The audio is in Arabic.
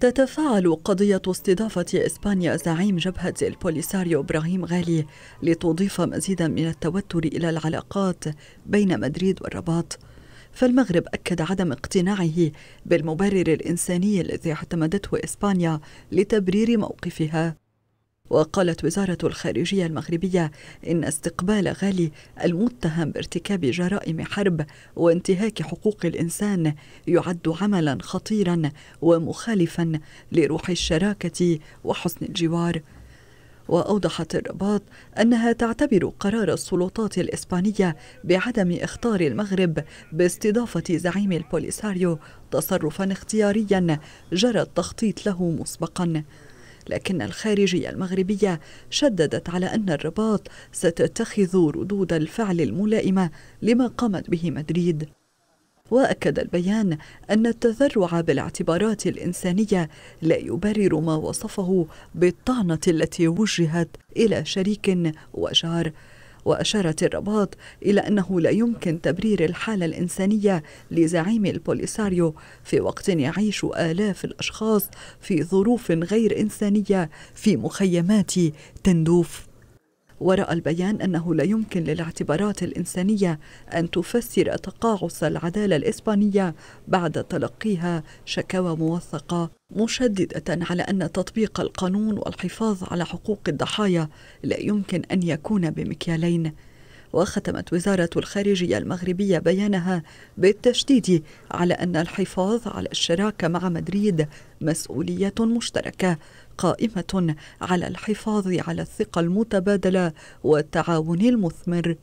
تتفاعل قضية استضافة إسبانيا زعيم جبهة البوليساريو إبراهيم غالي لتضيف مزيدا من التوتر إلى العلاقات بين مدريد والرباط فالمغرب أكد عدم اقتناعه بالمبرر الإنساني الذي اعتمدته إسبانيا لتبرير موقفها وقالت وزارة الخارجية المغربية إن استقبال غالي المتهم بارتكاب جرائم حرب وانتهاك حقوق الإنسان يعد عملا خطيرا ومخالفا لروح الشراكة وحسن الجوار واوضحت الرباط انها تعتبر قرار السلطات الاسبانيه بعدم اختار المغرب باستضافه زعيم البوليساريو تصرفا اختياريا جرى التخطيط له مسبقا لكن الخارجية المغربية شددت على أن الرباط ستتخذ ردود الفعل الملائمة لما قامت به مدريد واكد البيان ان التذرع بالاعتبارات الانسانيه لا يبرر ما وصفه بالطعنه التي وجهت الى شريك وجار وأشارت الرباط إلى أنه لا يمكن تبرير الحالة الإنسانية لزعيم البوليساريو في وقت يعيش آلاف الأشخاص في ظروف غير إنسانية في مخيمات تندوف ورأى البيان أنه لا يمكن للاعتبارات الإنسانية أن تفسر تقاعس العدالة الإسبانية بعد تلقيها شكاوى موثقة مشددة على أن تطبيق القانون والحفاظ على حقوق الضحايا لا يمكن أن يكون بمكيالين وختمت وزارة الخارجية المغربية بيانها بالتشديد على أن الحفاظ على الشراكة مع مدريد مسؤولية مشتركة قائمة على الحفاظ على الثقة المتبادلة والتعاون المثمر